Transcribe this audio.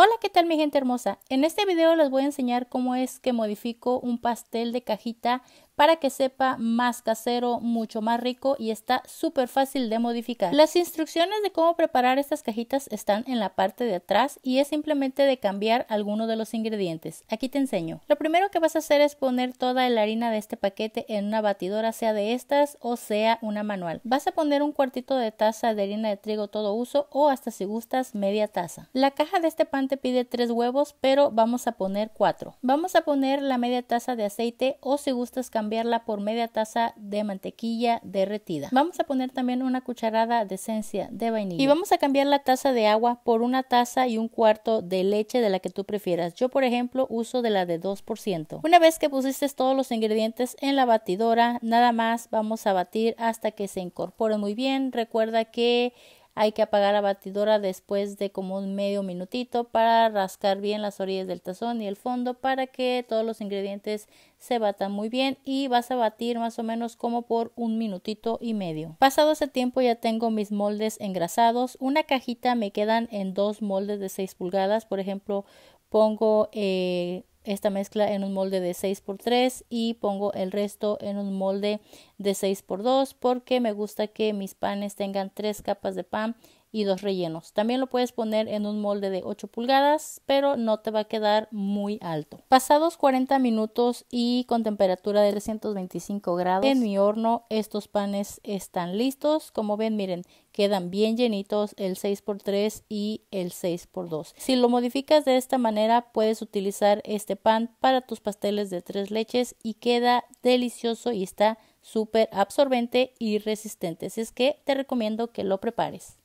Hola, ¿qué tal mi gente hermosa? En este video les voy a enseñar cómo es que modifico un pastel de cajita para que sepa más casero, mucho más rico y está súper fácil de modificar. Las instrucciones de cómo preparar estas cajitas están en la parte de atrás y es simplemente de cambiar alguno de los ingredientes. Aquí te enseño. Lo primero que vas a hacer es poner toda la harina de este paquete en una batidora, sea de estas o sea una manual. Vas a poner un cuartito de taza de harina de trigo todo uso o hasta si gustas media taza. La caja de este pan te pide tres huevos, pero vamos a poner cuatro. Vamos a poner la media taza de aceite o si gustas cambiar cambiarla por media taza de mantequilla derretida. Vamos a poner también una cucharada de esencia de vainilla. Y vamos a cambiar la taza de agua por una taza y un cuarto de leche de la que tú prefieras. Yo, por ejemplo, uso de la de 2%. Una vez que pusiste todos los ingredientes en la batidora, nada más vamos a batir hasta que se incorpore muy bien. Recuerda que hay que apagar la batidora después de como un medio minutito para rascar bien las orillas del tazón y el fondo para que todos los ingredientes se batan muy bien y vas a batir más o menos como por un minutito y medio. Pasado ese tiempo ya tengo mis moldes engrasados. Una cajita me quedan en dos moldes de 6 pulgadas. Por ejemplo, pongo eh, esta mezcla en un molde de 6x3 y pongo el resto en un molde de 6x2 porque me gusta que mis panes tengan 3 capas de pan y dos rellenos. También lo puedes poner en un molde de 8 pulgadas, pero no te va a quedar muy alto. Pasados 40 minutos y con temperatura de 325 grados en mi horno, estos panes están listos. Como ven, miren, quedan bien llenitos el 6x3 y el 6x2. Si lo modificas de esta manera, puedes utilizar este pan para tus pasteles de tres leches y queda delicioso y está súper absorbente y resistente. Así es que te recomiendo que lo prepares.